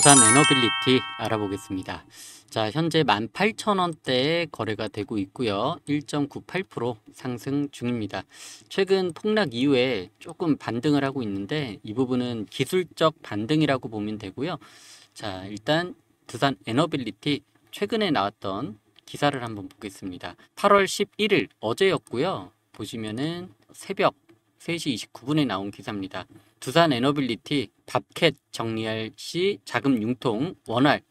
두산 에너빌리티 알아보겠습니다. 자, 현재 18,000원대에 거래가 되고 있고요. 1.98% 상승 중입니다. 최근 폭락 이후에 조금 반등을 하고 있는데 이 부분은 기술적 반등이라고 보면 되고요. 자, 일단 두산 에너빌리티 최근에 나왔던 기사를 한번 보겠습니다. 8월 11일 어제였고요. 보시면은 새벽 3시 29분에 나온 기사입니다. 두산 에너빌리티, 밥캣 정리할 시 자금 융통, 원활,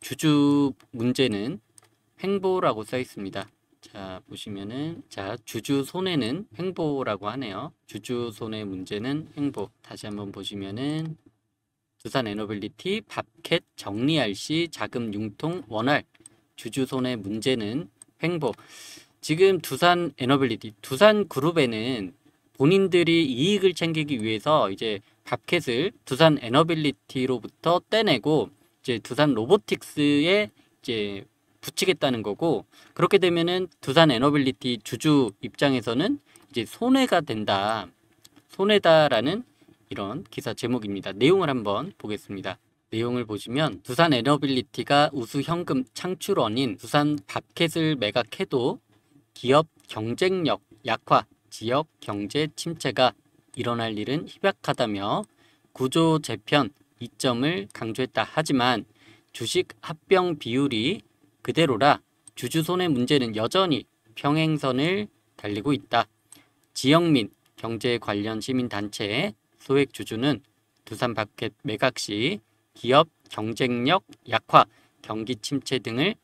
주주 문제는 횡보라고 써 있습니다. 자 보시면은 자 주주 손해는 횡보라고 하네요. 주주 손해 문제는 횡보. 다시 한번 보시면은 두산 에너빌리티, 밥캣 정리할 시 자금 융통, 원활, 주주 손해 문제는 횡보. 지금 두산 에너빌리티, 두산 그룹에는 본인들이 이익을 챙기기 위해서 이제 밥캣을 두산 에너빌리티로부터 떼내고 이제 두산 로보틱스에 이제 붙이겠다는 거고 그렇게 되면은 두산 에너빌리티 주주 입장에서는 이제 손해가 된다. 손해다라는 이런 기사 제목입니다. 내용을 한번 보겠습니다. 내용을 보시면 두산 에너빌리티가 우수 현금 창출원인 두산 밥캣을 매각해도 기업 경쟁력 약화 지역 경제 침체가 일어날 일은 희박하다며 구조 재편 이점을 강조했다 하지만 주식 합병 비율이 그대로라 주주 손해 문제는 여전히 평행선을 달리고 있다. 지역 민 경제 관련 시민단체의 소액 주주는 두산 바켓 매각 시 기업 경쟁력 약화, 경기 침체 등을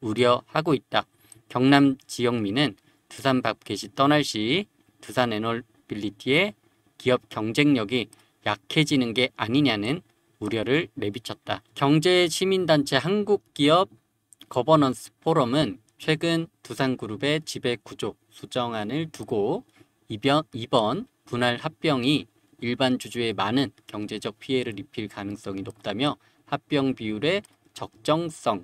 우려하고 있다. 경남 지역민은 두산 바켓이 떠날 시 두산 에너빌리티의 기업 경쟁력이 약해지는 게 아니냐는 우려를 내비쳤다. 경제 시민단체 한국기업 거버넌스 포럼은 최근 두산그룹의 지배구조 수정안을 두고 이변, 이번 분할 합병이 일반 주주의 많은 경제적 피해를 입힐 가능성이 높다며 합병 비율의 적정성,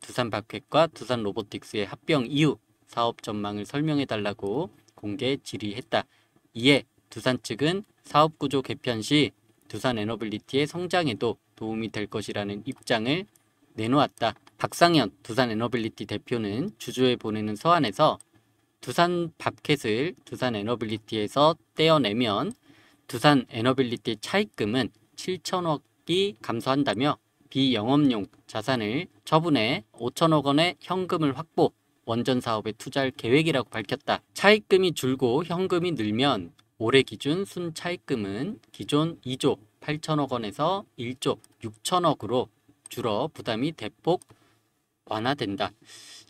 두산박핵과 두산로보틱스의 합병 이후 사업 전망을 설명해달라고 공개 질의했다. 이에 두산 측은 사업구조 개편 시 두산 에너빌리티의 성장에도 도움이 될 것이라는 입장을 내놓았다. 박상현 두산 에너빌리티 대표는 주주에 보내는 서한에서 두산 밥켓을 두산 에너빌리티에서 떼어내면 두산 에너빌리티 차입금은 7천억이 감소한다며 비영업용 자산을 처분해 5천억 원의 현금을 확보 원전 사업에 투자할 계획이라고 밝혔다. 차입금이 줄고 현금이 늘면 올해 기준 순 차입금은 기존 2조 8천억 원에서 1조 6천억으로 줄어 부담이 대폭 완화된다.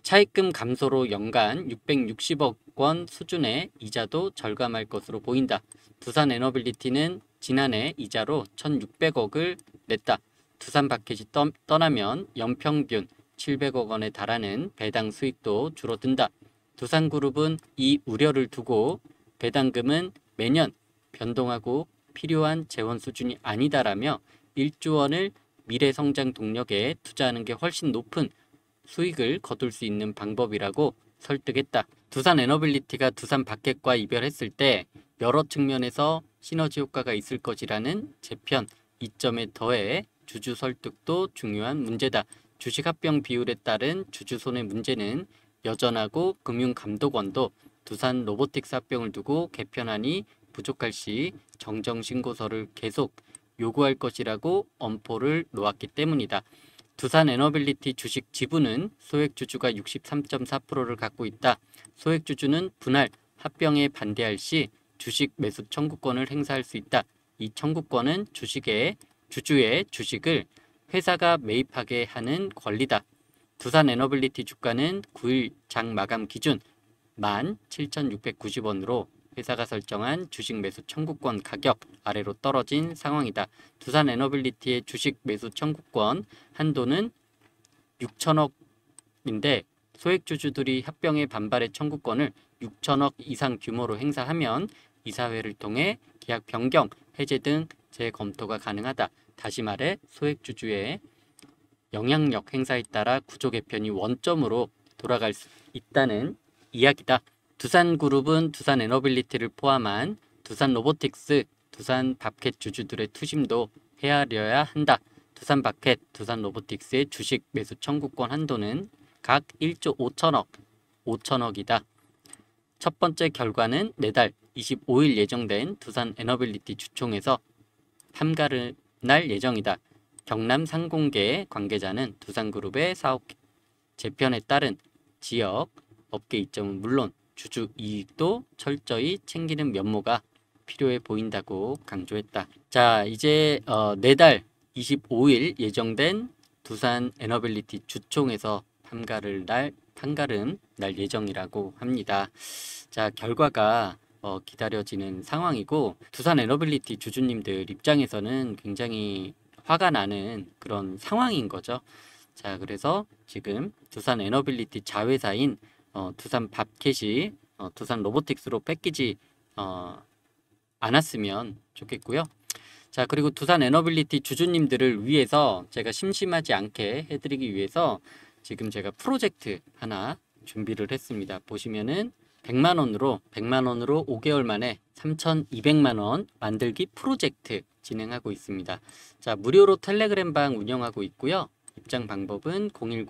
차입금 감소로 연간 660억 원 수준의 이자도 절감할 것으로 보인다. 두산 에너빌리티는 지난해 이자로 1,600억을 냈다. 두산 바켓이 떠, 나면 연평균 700억 원에 달하는 배당 수익도 줄어든다. 두산그룹은 이 우려를 두고 배당금은 매년 변동하고 필요한 재원 수준이 아니다라며 1조 원을 미래 성장 동력에 투자하는 게 훨씬 높은 수익을 거둘 수 있는 방법이라고 설득했다. 두산 에너빌리티가 두산 바켓과 이별했을 때 여러 측면에서 시너지 효과가 있을 것이라는 재편 이점에 더해 주주 설득도 중요한 문제다. 주식 합병 비율에 따른 주주손의 문제는 여전하고 금융감독원도 두산 로보틱스 합병을 두고 개편안이 부족할 시 정정신고서를 계속 요구할 것이라고 엄포를 놓았기 때문이다. 두산 에너빌리티 주식 지분은 소액주주가 63.4%를 갖고 있다. 소액주주는 분할, 합병에 반대할 시 주식 매수 청구권을 행사할 수 있다. 이 청구권은 주식의 주주의 주식을 회사가 매입하게 하는 권리다. 두산 에너빌리티 주가는 9일 장 마감 기준 17,690원으로 회사가 설정한 주식 매수 청구권 가격 아래로 떨어진 상황이다. 두산 에너빌리티의 주식 매수 청구권 한도는 6천억인데 소액 주주들이 합병에 반발해 청구권을 6천억 이상 규모로 행사하면 이사회를 통해 계약 변경, 해제 등 재검토가 가능하다. 다시 말해 소액주주의 영향력 행사에 따라 구조 개편이 원점으로 돌아갈 수 있다는 이야기다. 두산그룹은 두산에너빌리티를 포함한 두산로보틱스, 두산바켓 주주들의 투심도 헤아려야 한다. 두산바켓, 두산로보틱스의 주식 매수 청구권 한도는 각 1조 5천억, 5천억이다. 첫 번째 결과는 내달 25일 예정된 두산에너빌리티 주총에서 판가를 날 예정이다. 경남 상공계 관계자는 두산그룹의 사업 재편에 따른 지역 업계 이점은 물론 주주 이익도 철저히 챙기는 면모가 필요해 보인다고 강조했다. 자 이제 어, 내달 25일 예정된 두산 에너빌리티 주총에서 판가를 날 판가름 날 예정이라고 합니다. 자 결과가 어, 기다려지는 상황이고 두산 에너빌리티 주주님들 입장에서는 굉장히 화가 나는 그런 상황인 거죠. 자, 그래서 지금 두산 에너빌리티 자회사인 어, 두산 밥캣이 어, 두산 로보틱스로 뺏기지 어, 않았으면 좋겠고요. 자, 그리고 두산 에너빌리티 주주님들을 위해서 제가 심심하지 않게 해드리기 위해서 지금 제가 프로젝트 하나 준비를 했습니다. 보시면은 100만 원으로 100만 원으로 5개월 만에 3,200만 원 만들기 프로젝트 진행하고 있습니다. 자, 무료로 텔레그램 방 운영하고 있고요. 입장 방법은 010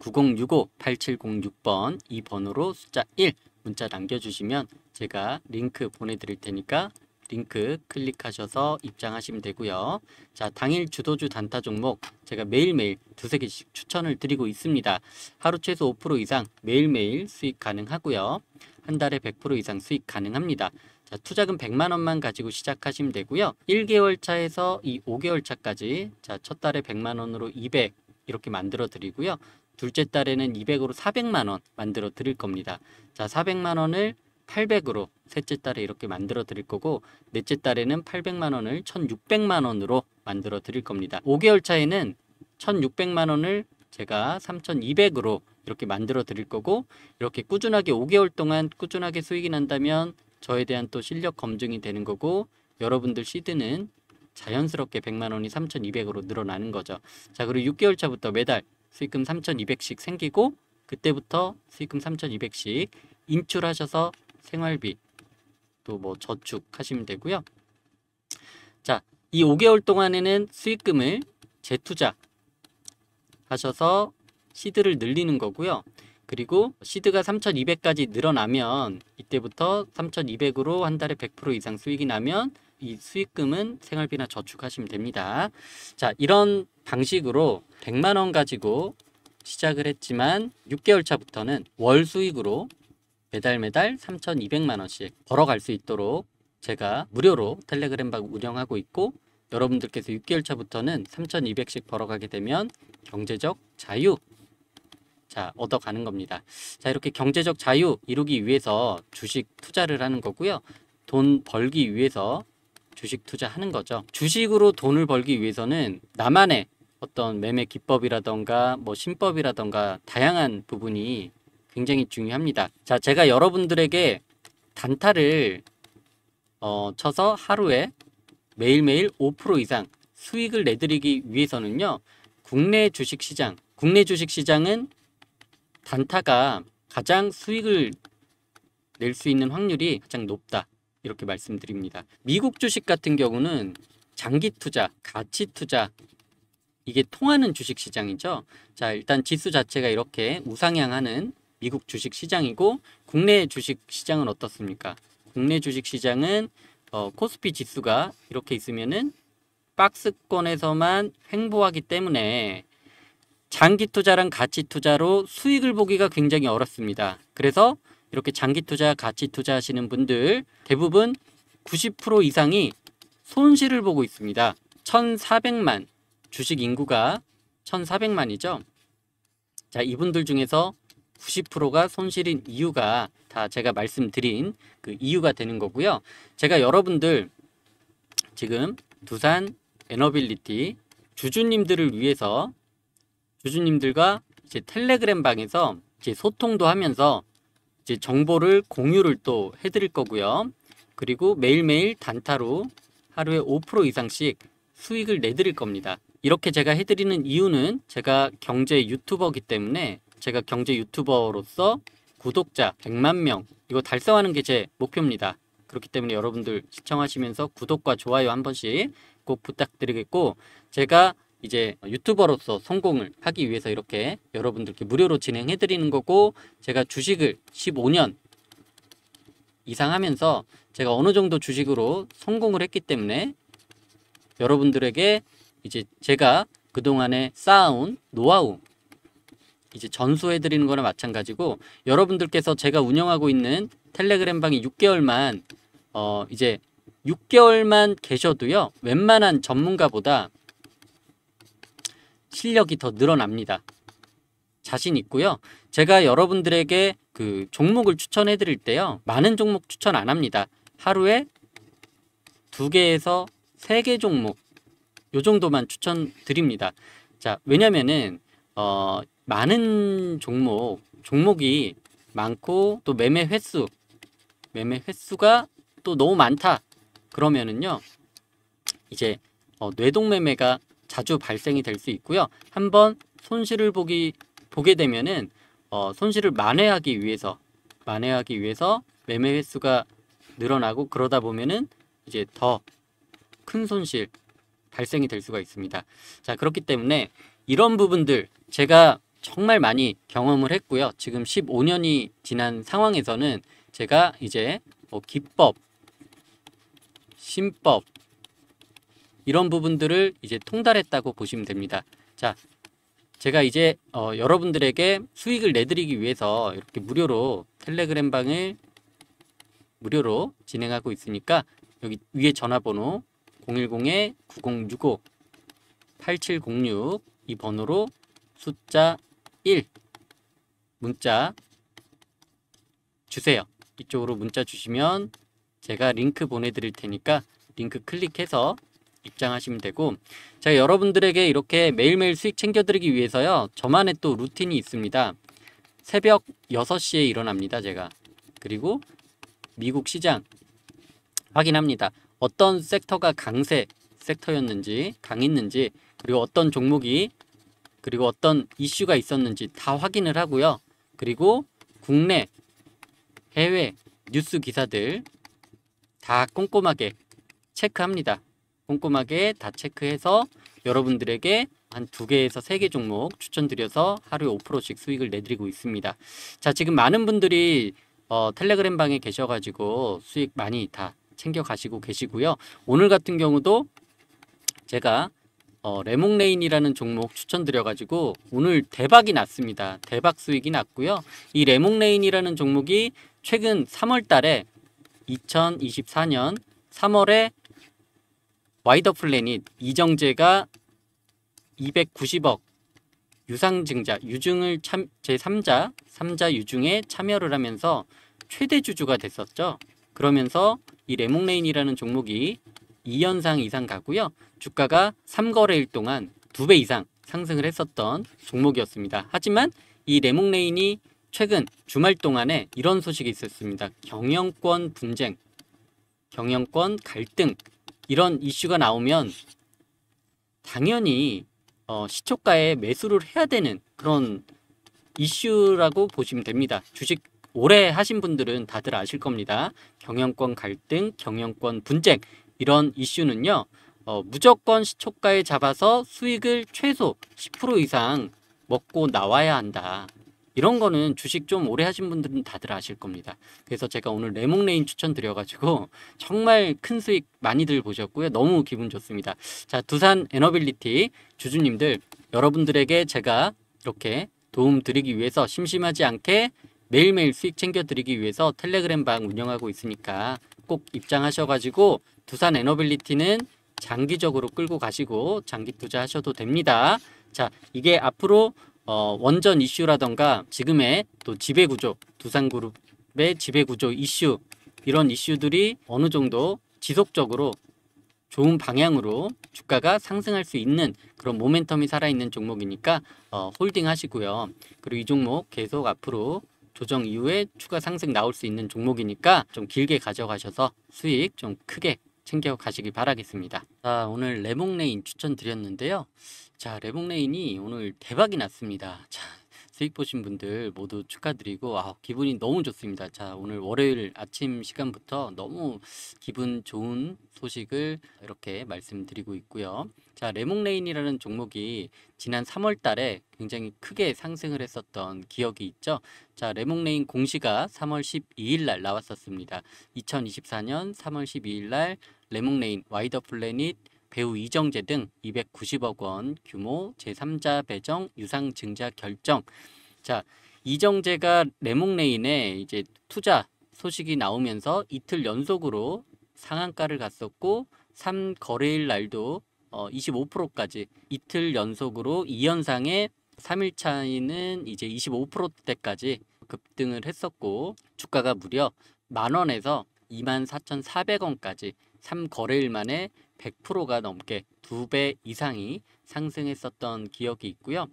9065-8706번 이 번호로 숫자 1 문자 남겨주시면 제가 링크 보내드릴 테니까 링크 클릭하셔서 입장하시면 되고요. 자, 당일 주도주 단타 종목 제가 매일매일 두세 개씩 추천을 드리고 있습니다. 하루 최소 5% 이상 매일매일 수익 가능하고요. 한 달에 100% 이상 수익 가능합니다. 자, 투자금 100만 원만 가지고 시작하시면 되고요. 1개월 차에서 이 5개월 차까지 자, 첫 달에 100만 원으로 200 이렇게 만들어 드리고요. 둘째 달에는 200으로 400만 원 만들어 드릴 겁니다. 자, 400만 원을 800으로 셋째 딸에 이렇게 만들어 드릴 거고 넷째 딸에는 800만 원을 1,600만 원으로 만들어 드릴 겁니다. 5개월 차에는 1,600만 원을 제가 3,200으로 이렇게 만들어 드릴 거고 이렇게 꾸준하게 5개월 동안 꾸준하게 수익이 난다면 저에 대한 또 실력 검증이 되는 거고 여러분들 시드는 자연스럽게 100만 원이 3,200으로 늘어나는 거죠. 자, 그리고 6개월 차부터 매달 수익금 3,200씩 생기고 그때부터 수익금 3,200씩 인출하셔서 생활비 또 뭐 저축 하시면 되고요. 자, 이 5개월 동안에는 수익금을 재투자 하셔서 시드를 늘리는 거고요. 그리고 시드가 3,200까지 늘어나면 이때부터 3,200으로 한 달에 100% 이상 수익이 나면 이 수익금은 생활비나 저축하시면 됩니다. 자, 이런 방식으로 100만 원 가지고 시작을 했지만 6개월 차부터는 월 수익으로 매달 매달 3,200만 원씩 벌어갈 수 있도록 제가 무료로 텔레그램 방 운영하고 있고 여러분들께서 6개월 차부터는 3,200씩 벌어가게 되면 경제적 자유 자 얻어가는 겁니다. 자 이렇게 경제적 자유 이루기 위해서 주식 투자를 하는 거고요. 돈 벌기 위해서 주식 투자하는 거죠. 주식으로 돈을 벌기 위해서는 나만의 어떤 매매 기법이라던가 뭐 신법이라던가 다양한 부분이 굉장히 중요합니다. 자, 제가 여러분들에게 단타를 어, 쳐서 하루에 매일매일 5% 이상 수익을 내드리기 위해서는요. 국내 주식시장, 국내 주식시장은 단타가 가장 수익을 낼 수 있는 확률이 가장 높다. 이렇게 말씀드립니다. 미국 주식 같은 경우는 장기 투자, 가치 투자, 이게 통하는 주식 시장이죠. 자, 일단 지수 자체가 이렇게 우상향하는 미국 주식 시장이고 국내 주식 시장은 어떻습니까? 국내 주식 시장은 어, 코스피 지수가 이렇게 있으면은 박스권에서만 횡보하기 때문에 장기 투자랑 가치 투자로 수익을 보기가 굉장히 어렵습니다. 그래서 이렇게 장기 투자, 가치 투자 하시는 분들 대부분 90% 이상이 손실을 보고 있습니다. 1,400만 주식 인구가 1,400만이죠. 자, 이분들 중에서 90%가 손실인 이유가 다 제가 말씀드린 그 이유가 되는 거고요. 제가 여러분들 지금 두산 에너빌리티 주주님들을 위해서 주주님들과 이제 텔레그램 방에서 이제 소통도 하면서 이제 정보를 공유를 또 해드릴 거고요. 그리고 매일매일 단타로 하루에 5% 이상씩 수익을 내드릴 겁니다. 이렇게 제가 해드리는 이유는 제가 경제 유튜버기 때문에 제가 경제 유튜버로서 구독자 100만 명 이거 달성하는 게 제 목표입니다. 그렇기 때문에 여러분들 시청하시면서 구독과 좋아요 한 번씩 꼭 부탁드리겠고 제가 이제 유튜버로서 성공을 하기 위해서 이렇게 여러분들께 무료로 진행해 드리는 거고 제가 주식을 15년 이상 하면서 제가 어느 정도 주식으로 성공을 했기 때문에 여러분들에게 이제 제가 그동안에 쌓아온 노하우 이제 전수해 드리는 거나 마찬가지고 여러분들께서 제가 운영하고 있는 텔레그램 방이 6개월만 어 이제 6개월만 계셔도요. 웬만한 전문가보다 실력이 더 늘어납니다. 자신 있고요. 제가 여러분들에게 그 종목을 추천해 드릴 때요. 많은 종목 추천 안 합니다. 하루에 두 개에서 세 개 종목 요 정도만 추천드립니다. 자, 왜냐면은 어 많은 종목, 종목이 많고 또 매매 횟수, 매매 횟수가 또 너무 많다. 그러면은요. 이제 어, 뇌동매매가 자주 발생이 될 수 있고요. 한번 손실을 보기 보게 되면은 어, 손실을 만회하기 위해서 만회하기 위해서 매매 횟수가 늘어나고 그러다 보면은 이제 더 큰 손실 발생이 될 수가 있습니다. 자, 그렇기 때문에 이런 부분들 제가 정말 많이 경험을 했고요. 지금 15년이 지난 상황에서는 제가 이제 뭐 기법, 신법 이런 부분들을 이제 통달했다고 보시면 됩니다. 자, 제가 이제 어, 여러분들에게 수익을 내드리기 위해서 이렇게 무료로 텔레그램 방을 무료로 진행하고 있으니까 여기 위에 전화번호 010-9065-8706 이 번호로 숫자 1 문자 주세요. 이쪽으로 문자 주시면 제가 링크 보내드릴 테니까 링크 클릭해서 입장하시면 되고 제가 여러분들에게 이렇게 매일매일 수익 챙겨드리기 위해서요. 저만의 또 루틴이 있습니다. 새벽 6시에 일어납니다. 제가. 그리고 미국 시장 확인합니다. 어떤 섹터가 강세 섹터였는지 강했는지 그리고 어떤 종목이 그리고 어떤 이슈가 있었는지 다 확인을 하고요. 그리고 국내, 해외 뉴스 기사들 다 꼼꼼하게 체크합니다. 꼼꼼하게 다 체크해서 여러분들에게 한 두개에서세 개 종목 추천드려서 하루에 5%씩 수익을 내드리고 있습니다. 자, 지금 많은 분들이 어, 텔레그램 방에 계셔가지고 수익 많이 다 챙겨가시고 계시고요. 오늘 같은 경우도 제가 어, 레몽레인이라는 종목 추천드려가지고 오늘 대박이 났습니다. 대박 수익이 났고요. 이 레몽레인이라는 종목이 최근 3월 달에 2024년 3월에 와이더 플래닛 이정재가 290억 유상증자 유증을 참 제3자 3자 유증에 참여를 하면서 최대 주주가 됐었죠. 그러면서 이 레몽레인이라는 종목이 2연상 이상 가고요. 주가가 3거래일 동안 2배 이상 상승을 했었던 종목이었습니다. 하지만 이 레몽레인이 최근 주말 동안에 이런 소식이 있었습니다. 경영권 분쟁, 경영권 갈등 이런 이슈가 나오면 당연히 어, 시초가에 매수를 해야 되는 그런 이슈라고 보시면 됩니다. 주식 오래 하신 분들은 다들 아실 겁니다. 경영권 갈등, 경영권 분쟁 이런 이슈는요. 어, 무조건 시초가에 잡아서 수익을 최소 10% 이상 먹고 나와야 한다. 이런 거는 주식 좀 오래 하신 분들은 다들 아실 겁니다. 그래서 제가 오늘 레몽레인 추천드려가지고 정말 큰 수익 많이들 보셨고요. 너무 기분 좋습니다. 자, 두산 에너빌리티 주주님들 여러분들에게 제가 이렇게 도움 드리기 위해서 심심하지 않게 매일매일 수익 챙겨드리기 위해서 텔레그램 방 운영하고 있으니까 꼭 입장하셔가지고 두산 에너빌리티는 장기적으로 끌고 가시고 장기 투자하셔도 됩니다. 자, 이게 앞으로 어, 원전 이슈라던가 지금의 또 지배구조, 두산그룹의 지배구조 이슈 이런 이슈들이 어느 정도 지속적으로 좋은 방향으로 주가가 상승할 수 있는 그런 모멘텀이 살아있는 종목이니까 어, 홀딩 하시고요. 그리고 이 종목 계속 앞으로 조정 이후에 추가 상승 나올 수 있는 종목이니까 좀 길게 가져가셔서 수익 좀 크게 챙겨 가시기 바라겠습니다. 자, 오늘 레몽레인 추천드렸는데요. 자, 레몽레인이 오늘 대박이 났습니다. 자, 수익 보신 분들 모두 축하드리고 아, 기분이 너무 좋습니다. 자 오늘 월요일 아침 시간부터 너무 기분 좋은 소식을 이렇게 말씀드리고 있고요. 자 레몽레인이라는 종목이 지난 3월달에 굉장히 크게 상승을 했었던 기억이 있죠. 자 레몽레인 공시가 3월 12일날 나왔었습니다. 2024년 3월 12일날 레몽레인 와이더 플래닛 배우 이정재 등 290억 원 규모 제3자 배정 유상 증자 결정. 자, 이정재가 레몽레인에 이제 투자 소식이 나오면서 이틀 연속으로 상한가를 갔었고 3 거래일 날도 어 25%까지 이틀 연속으로 2연상에 3일 차이는 이제 25%대까지 급등을 했었고 주가가 무려 만 원에서 24,400원까지 3 거래일 만에 100%가 넘게 두 배 이상이 상승했었던 기억이 있고요.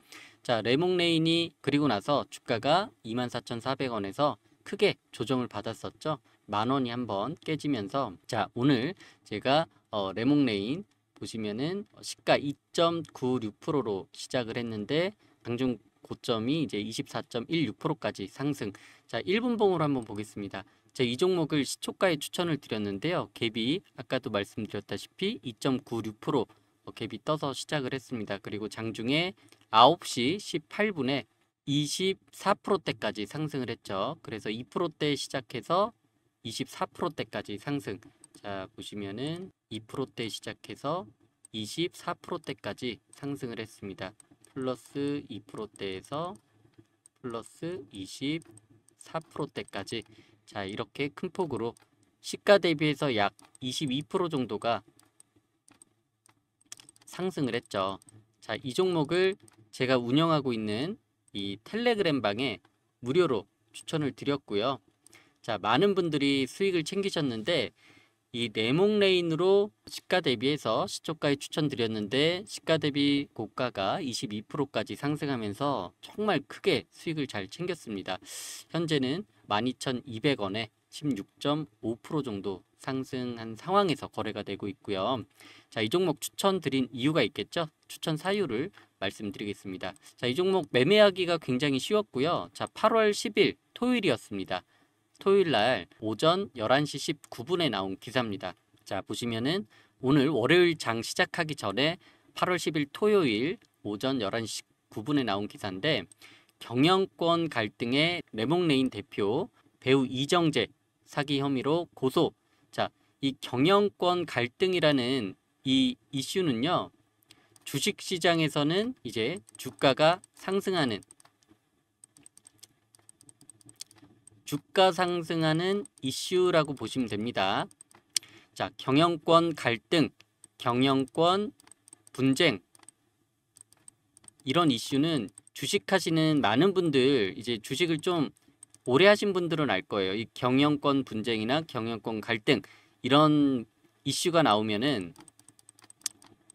자, 레몽레인이 그리고 나서 주가가 24,400원에서 크게 조정을 받았었죠. 만 원이 한번 깨지면서 자, 오늘 제가 어, 레몽레인 보시면은 시가 2.96%로 시작을 했는데 당중 고점이 이제 24.16%까지 상승. 자, 1분 봉으로 한번 보겠습니다. 자, 이 종목을 시초가에 추천을 드렸는데요. 갭이 아까도 말씀드렸다시피 2.96% 어, 갭이 떠서 시작을 했습니다. 그리고 장중에 9시 18분에 24%대까지 상승을 했죠. 그래서 2%대 시작해서 24%대까지 상승. 자, 보시면은 2%대 시작해서 24%대까지 상승을 했습니다. 플러스 2%대에서 플러스 24%대까지 자 이렇게 큰 폭으로 시가 대비해서 약 22% 정도가 상승을 했죠. 자, 이 종목을 제가 운영하고 있는 이 텔레그램 방에 무료로 추천을 드렸고요. 자, 많은 분들이 수익을 챙기셨는데 이네몽 레인으로 시가 대비해서 시초가에 추천드렸는데 시가 대비 고가가 22%까지 상승하면서 정말 크게 수익을 잘 챙겼습니다. 현재는 12,200원에 16.5% 정도 상승한 상황에서 거래가 되고 있고요. 자, 이 종목 추천드린 이유가 있겠죠? 추천 사유를 말씀드리겠습니다. 자, 이 종목 매매하기가 굉장히 쉬웠고요. 자, 8월 10일 토요일이었습니다. 토요일 날 오전 11시 19분에 나온 기사입니다. 자, 보시면은 오늘 월요일 장 시작하기 전에 8월 10일 토요일 오전 11시 9분에 나온 기사인데 경영권 갈등의 레몽레인 대표 배우 이정재 사기 혐의로 고소. 자, 이 경영권 갈등이라는 이 이슈는요. 주식 시장에서는 이제 주가가 상승하는 주가 상승하는 이슈라고 보시면 됩니다. 자, 경영권 갈등, 경영권 분쟁, 이런 이슈는 주식하시는 많은 분들 이제 주식을 좀 오래 하신 분들은 알 거예요. 이 경영권 분쟁이나 경영권 갈등 이런 이슈가 나오면은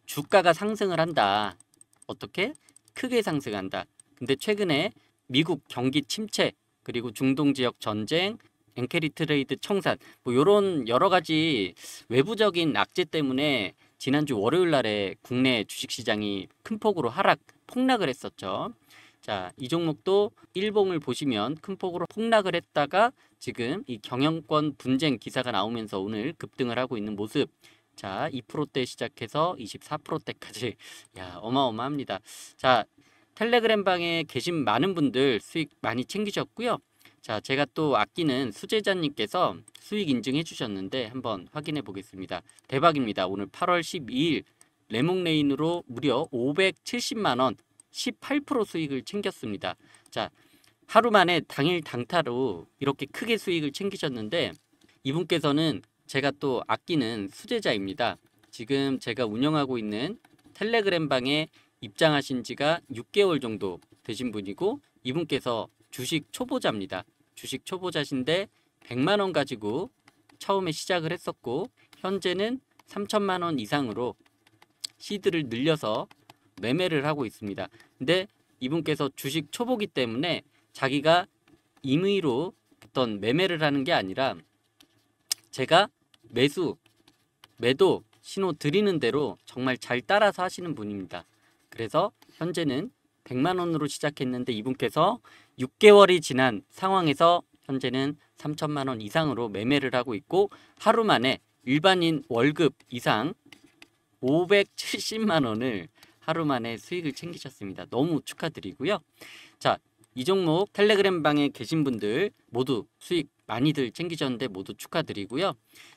주가가 상승을 한다. 어떻게? 크게 상승한다. 근데 최근에 미국 경기 침체 그리고 중동 지역 전쟁 엔케리 트레이드 청산 뭐 요런 여러 가지 외부적인 악재 때문에 지난주 월요일 날에 국내 주식시장이 큰 폭으로 하락, 폭락을 했었죠. 자, 이 종목도 일봉을 보시면 큰 폭으로 폭락을 했다가 지금 이 경영권 분쟁 기사가 나오면서 오늘 급등을 하고 있는 모습. 자, 2%대 시작해서 24%대까지. 야, 어마어마합니다. 자, 텔레그램 방에 계신 많은 분들 수익 많이 챙기셨고요. 자, 제가 또 아끼는 수제자님께서 수익 인증해 주셨는데 한번 확인해 보겠습니다. 대박입니다. 오늘 8월 12일 레몽레인으로 무려 570만 원18% 수익을 챙겼습니다. 자, 하루 만에 당일 당타로 이렇게 크게 수익을 챙기셨는데 이분께서는 제가 또 아끼는 수제자입니다. 지금 제가 운영하고 있는 텔레그램 방에 입장하신 지가 6개월 정도 되신 분이고 이분께서 주식 초보자입니다. 주식 초보자신데 100만 원 가지고 처음에 시작을 했었고 현재는 3천만 원 이상으로 시드를 늘려서 매매를 하고 있습니다. 근데 이분께서 주식 초보기 때문에 자기가 임의로 어떤 매매를 하는 게 아니라 제가 매수, 매도 신호 드리는 대로 정말 잘 따라서 하시는 분입니다. 그래서 현재는 100만 원으로 시작했는데 이분께서 6개월이 지난 상황에서 현재는 3천만 원 이상으로 매매를 하고 있고 하루 만에 일반인 월급 이상 570만 원을 하루 만에 수익을 챙기셨습니다. 너무 축하드리고요. 자, 이 종목 텔레그램 방에 계신 분들 모두 수익 많이들 챙기셨는데 모두 축하드리고요.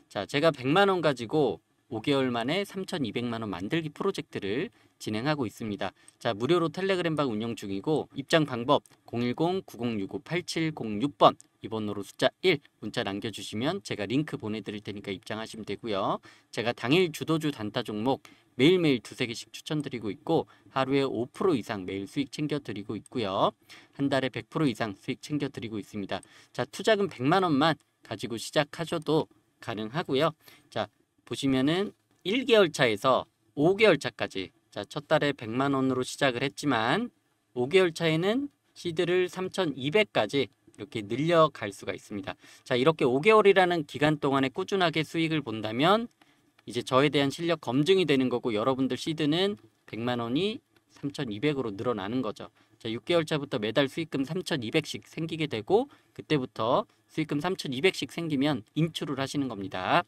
자, 제가 100만 원 가지고 5개월 만에 3,200만 원 만들기 프로젝트를 진행하고 있습니다. 자, 무료로 텔레그램 방 운영 중이고 입장 방법 010-9065-8706번 이 번호로 숫자 1 문자 남겨주시면 제가 링크 보내드릴 테니까 입장하시면 되고요. 제가 당일 주도주 단타 종목 매일매일 두세 개씩 추천드리고 있고 하루에 5% 이상 매일 수익 챙겨드리고 있고요. 한 달에 100% 이상 수익 챙겨드리고 있습니다. 자 투자금 100만 원만 가지고 시작하셔도 가능하고요. 자 보시면은 1개월 차에서 5개월 차까지 자, 첫 달에 100만 원으로 시작을 했지만 5개월 차에는 시드를 3,200까지 이렇게 늘려갈 수가 있습니다. 자, 이렇게 5개월이라는 기간 동안에 꾸준하게 수익을 본다면 이제 저에 대한 실력 검증이 되는 거고 여러분들 시드는 100만 원이 3,200으로 늘어나는 거죠. 자, 6개월 차부터 매달 수익금 3,200씩 생기게 되고 그때부터 수익금 3,200씩 생기면 인출을 하시는 겁니다.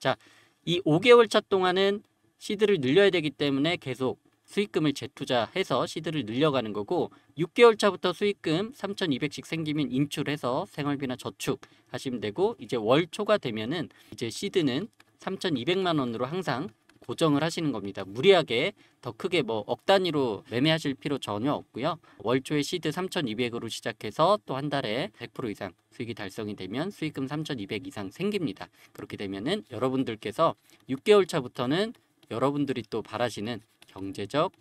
자, 이 5개월 차 동안은 시드를 늘려야 되기 때문에 계속 수익금을 재투자해서 시드를 늘려가는 거고 6개월 차부터 수익금 3,200씩 생기면 인출해서 생활비나 저축 하시면 되고 이제 월 초가 되면은 이제 시드는 3,200만 원으로 항상 고정을 하시는 겁니다. 무리하게 더 크게 뭐 억 단위로 매매하실 필요 전혀 없고요. 월초에 시드 3,200으로 시작해서 또 한 달에 100% 이상 수익이 달성이 되면 수익금 3,200 이상 생깁니다. 그렇게 되면은 여러분들께서 6개월 차부터는 여러분들이 또 바라시는 경제적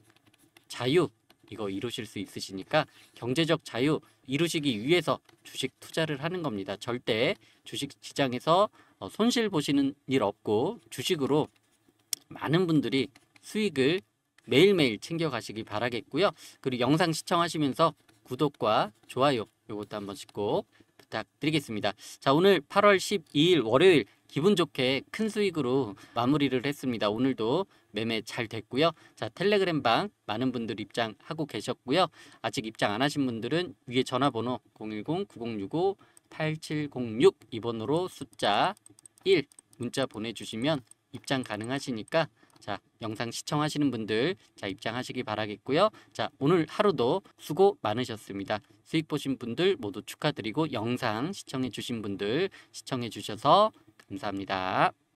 자유 이거 이루실 수 있으시니까 경제적 자유 이루시기 위해서 주식 투자를 하는 겁니다. 절대 주식 시장에서 어, 손실 보시는 일 없고 주식으로 많은 분들이 수익을 매일매일 챙겨가시기 바라겠고요. 그리고 영상 시청하시면서 구독과 좋아요 요것도 한번씩 꼭 부탁드리겠습니다. 자, 오늘 8월 12일 월요일 기분 좋게 큰 수익으로 마무리를 했습니다. 오늘도 매매 잘 됐고요. 자, 텔레그램 방 많은 분들 입장하고 계셨고요. 아직 입장 안 하신 분들은 위에 전화번호 010-9065-8706 이번으로 숫자 1 문자 보내주시면 입장 가능하시니까 자, 영상 시청하시는 분들 자, 입장하시기 바라겠고요. 자, 오늘 하루도 수고 많으셨습니다. 수익 보신 분들 모두 축하드리고 영상 시청해 주신 분들 시청해 주셔서 감사합니다.